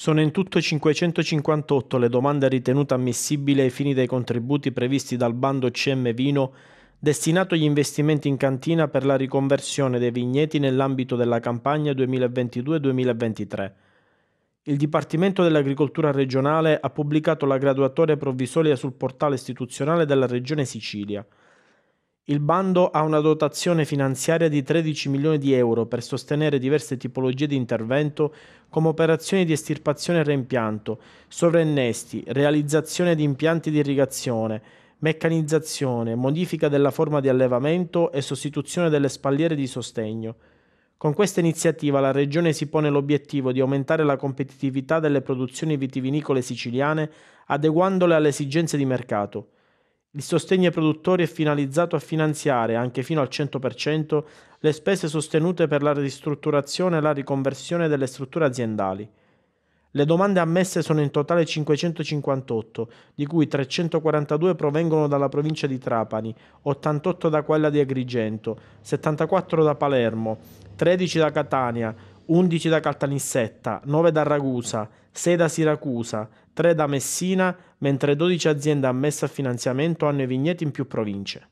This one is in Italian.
Sono in tutto 558 le domande ritenute ammissibili ai fini dei contributi previsti dal bando CM Vino destinato agli investimenti in cantina per la riconversione dei vigneti nell'ambito della campagna 2022-2023. Il Dipartimento dell'Agricoltura regionale ha pubblicato la graduatoria provvisoria sul portale istituzionale della Regione Sicilia. Il bando ha una dotazione finanziaria di 13 milioni di euro per sostenere diverse tipologie di intervento come operazioni di estirpazione e reimpianto, sovraennesti, realizzazione di impianti di irrigazione, meccanizzazione, modifica della forma di allevamento e sostituzione delle spalliere di sostegno. Con questa iniziativa la Regione si pone l'obiettivo di aumentare la competitività delle produzioni vitivinicole siciliane adeguandole alle esigenze di mercato. Il sostegno ai produttori è finalizzato a finanziare, anche fino al 100%, le spese sostenute per la ristrutturazione e la riconversione delle strutture aziendali. Le domande ammesse sono in totale 558, di cui 342 provengono dalla provincia di Trapani, 88 da quella di Agrigento, 74 da Palermo, 13 da Catania, 11 da Caltanissetta, 9 da Ragusa, 6 da Siracusa, 3 da Messina, mentre 12 aziende ammesse a finanziamento hanno i vigneti in più province.